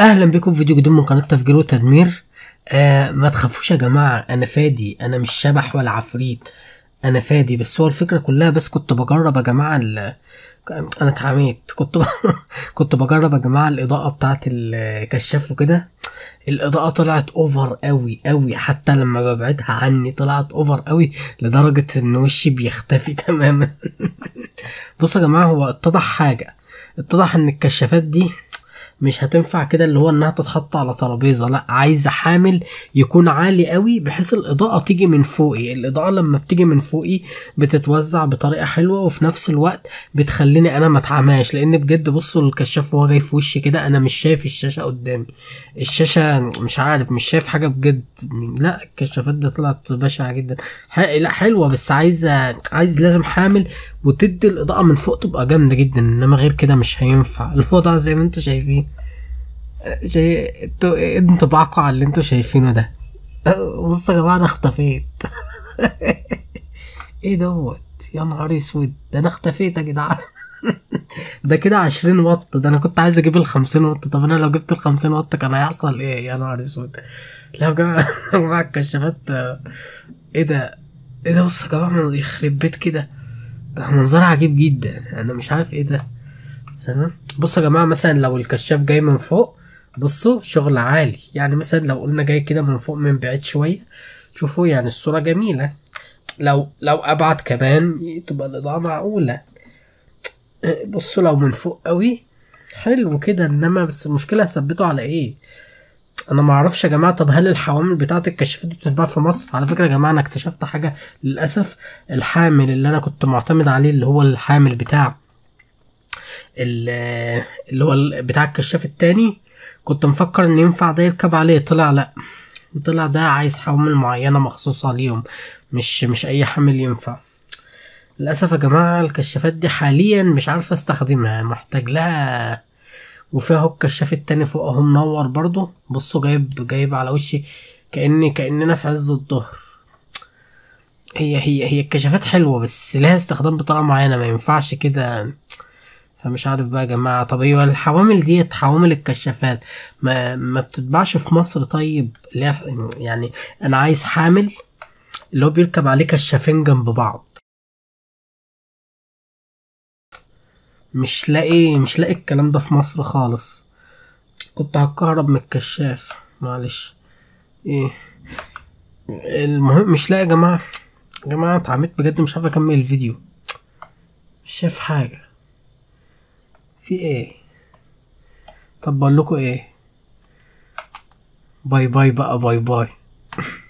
اهلا بكم في فيديو جديد من قناه تفجير وتدمير آه ما تخافوش يا جماعه انا فادي انا مش شبح ولا عفريت انا فادي بس هو الفكره كلها بس كنت بجرب يا جماعه ال... انا اتحميت كنت ب... كنت بجرب يا جماعه الاضاءه بتاعه الكشاف وكده الاضاءه طلعت اوفر قوي قوي حتى لما ببعدها عني طلعت اوفر قوي لدرجه ان وشي بيختفي تماما بصوا يا جماعه هو اتضح حاجه اتضح ان الكشافات دي مش هتنفع كده اللي هو انها تتحط على ترابيزه لا عايزه حامل يكون عالي قوي بحيث الاضاءه تيجي من فوقي الاضاءه لما بتيجي من فوقي بتتوزع بطريقه حلوه وفي نفس الوقت بتخليني انا ما اتعماش لان بجد بصوا الكشاف وهو جاي في وشي كده انا مش شايف الشاشه قدامي الشاشه مش عارف مش شايف حاجه بجد لا الكشافات دي طلعت بشعه جدا لا حلوه بس عايزه عايز لازم حامل وتدي الاضاءه من فوق تبقى جامده جدا انما غير كده مش هينفع الوضع زي ما انتم شايفين شيء انتوا ايه، انطباعكم على اللي انتوا شايفينه ده بصوا يا جماعه انا اختفيت ايه دوت يا نهار اسود ده انا اختفيت يا جدعان ده كده عشرين واط ده انا كنت عايز اجيب الخمسين واط طب انا لو جبت الخمسين واط كان هيحصل ايه يا نهار اسود لا يا جماعه الكشافات ايه ده ايه ده بص يا جماعه يخرب بيت كده ده منظر عجيب جدا انا مش عارف ايه ده سلام بص يا جماعه مثلا لو الكشاف جاي من فوق بصوا شغل عالي يعني مثلا لو قلنا جاي كده من فوق من بعيد شوية شوفوا يعني الصورة جميلة لو لو أبعد كمان تبقى الإضاءة معقولة بصوا لو من فوق قوي حلو كده إنما بس المشكلة هثبته على إيه انا ما اعرفش يا جماعه طب هل الحوامل بتاعه الكشافات دي بتتباع في مصر على فكره يا جماعه انا اكتشفت حاجه للاسف الحامل اللي انا كنت معتمد عليه اللي هو الحامل بتاع اللي هو بتاع الكشاف التاني كنت مفكر ان ينفع ده يركب عليه طلع لا طلع ده عايز حوامل معينة مخصوصة ليهم مش مش اي حامل ينفع للأسف يا جماعة الكشافات دي حاليا مش عارفة استخدمها محتاج لها وفيها اهو الكشاف التاني فوق اهو منور برضو بصوا جايب جايب على وشي كأني كأننا في عز الظهر هي هي هي الكشافات حلوة بس لها استخدام بطريقة معينة ما ينفعش كده فمش عارف بقى يا جماعه طب ايوه الحوامل ديت حوامل الكشافات ما, ما بتتباعش في مصر طيب يعني انا عايز حامل اللي هو بيركب عليه كشافين جنب بعض مش لاقي مش لاقي الكلام ده في مصر خالص كنت هتكهرب من الكشاف معلش ايه المهم مش لاقي يا جماعه يا جماعه اتعميت بجد مش عارف اكمل الفيديو مش شايف حاجه في ايه طب بقول لكم ايه باي باي بقى باي باي